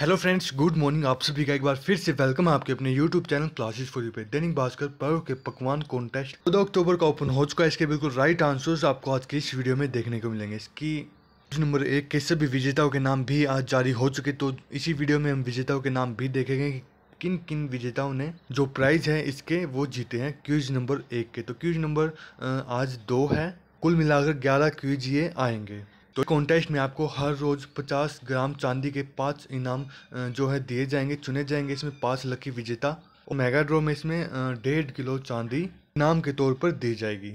hello friends good morning आप सभी का एक बार फिर से वेलकम है आपके अपने YouTube channel classes for you पे दैनिक भास्कर पर्व के पकवान कॉन्टेस्ट चौदह अक्टूबर का ओपन हो चुका है इसके बिल्कुल राइट आंसर्स आपको आज के इस वीडियो में देखने को मिलेंगे इसकी नंबर एक के सभी विजेताओं के नाम भी आज जारी हो चुके तो इसी वीडियो में हम विजेताओं के नाम भी देखेंगे कि किन किन विजेताओं ने जो प्राइज है इसके वो जीते हैं क्यूज नंबर एक के तो क्यूज नंबर आज दो है कुल मिलाकर ग्यारह क्यूज ये आएंगे तो कॉन्टेस्ट में आपको हर रोज़ पचास ग्राम चांदी के पांच इनाम जो है दिए जाएंगे चुने जाएंगे इसमें पांच लकी विजेता और मेगा ड्रो में इसमें डेढ़ किलो चांदी इनाम के तौर पर दी जाएगी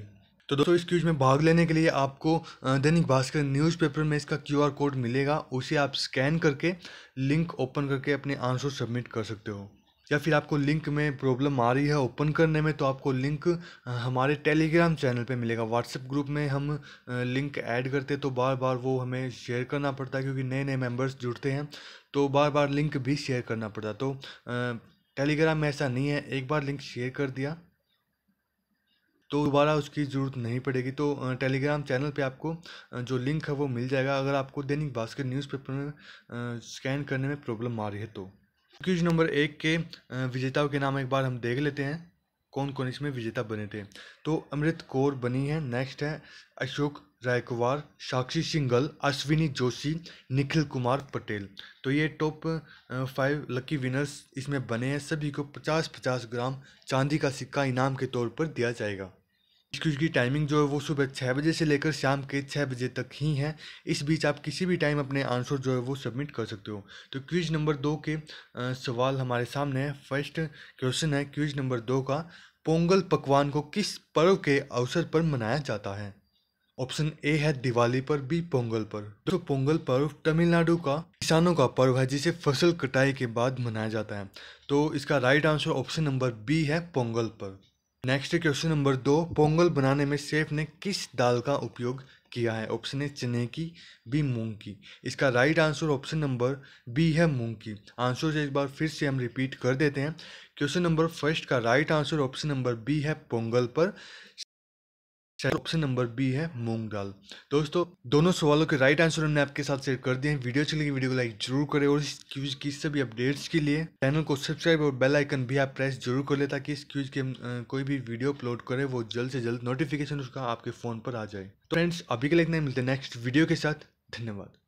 तो दोस्तों इस क्यूज में भाग लेने के लिए आपको दैनिक भास्कर न्यूज़पेपर में इसका क्यूआर कोड मिलेगा उसे आप स्कैन करके लिंक ओपन करके अपने आंसर सबमिट कर सकते हो या फिर आपको लिंक में प्रॉब्लम आ रही है ओपन करने में तो आपको लिंक हमारे टेलीग्राम चैनल पे मिलेगा व्हाट्सएप ग्रुप में हम लिंक ऐड करते तो बार बार वो हमें शेयर करना पड़ता है क्योंकि नए नए मेंबर्स जुड़ते हैं तो बार बार लिंक भी शेयर करना पड़ता तो टेलीग्राम में ऐसा नहीं है एक बार लिंक शेयर कर दिया तो दोबारा उसकी ज़रूरत नहीं पड़ेगी तो टेलीग्राम चैनल पे आपको जो लिंक है वो मिल जाएगा अगर आपको दैनिक भास्कर न्यूज़पेपर में स्कैन करने में प्रॉब्लम आ रही है तो क्विज नंबर एक के विजेताओं के नाम एक बार हम देख लेते हैं कौन कौन इसमें विजेता बने थे तो अमृत कौर बनी है नेक्स्ट है अशोक रायकुवार साक्षी सिंगल अश्विनी जोशी निखिल कुमार पटेल तो ये टॉप फाइव लकी विनर्स इसमें बने हैं सभी को पचास पचास ग्राम चांदी का सिक्का इनाम के तौर पर दिया जाएगा इसकी टाइमिंग जो है वो सुबह छः बजे से लेकर शाम के छः बजे तक ही है इस बीच आप किसी भी टाइम अपने आंसर जो है वो सबमिट कर सकते हो तो क्विज नंबर दो के सवाल हमारे सामने है फर्स्ट क्वेश्चन है क्विज नंबर दो का पोंगल पकवान को किस पर्व के अवसर पर मनाया जाता है ऑप्शन ए है दिवाली पर बी पोंगल पर तो पोंगल पर्व तमिलनाडु का किसानों का पर्व है जिसे फसल कटाई के बाद मनाया जाता है तो इसका right answer option number B है पोंगल पर्व नेक्स्ट क्वेश्चन नंबर दो पोंगल बनाने में सेफ ने किस दाल का उपयोग किया है ऑप्शन ए चने की बी मूंग की इसका right answer option number B है मूंग की आंसर एक बार फिर से हम रिपीट कर देते हैं क्वेश्चन नंबर फर्स्ट का right answer option number B है पोंगल पर चाहे ऑप्शन नंबर बी है मूंग दाल तो दोस्तों दोनों सवालों के राइट आंसर हमने आपके साथ शेयर कर दिए हैं वीडियो अच्छी लगी वीडियो को लाइक जरूर करें और इस क्यूज की सभी अपडेट्स के लिए चैनल को सब्सक्राइब और बेल आइकन भी आप प्रेस जरूर कर ले ताकि इस क्यूज के कोई भी वीडियो अपलोड करें वो जल्द से जल्द नोटिफिकेशन उसका आपके फ़ोन पर आ जाए तो फ्रेंड्स अभी के लिए मिलते हैं नेक्स्ट वीडियो के साथ धन्यवाद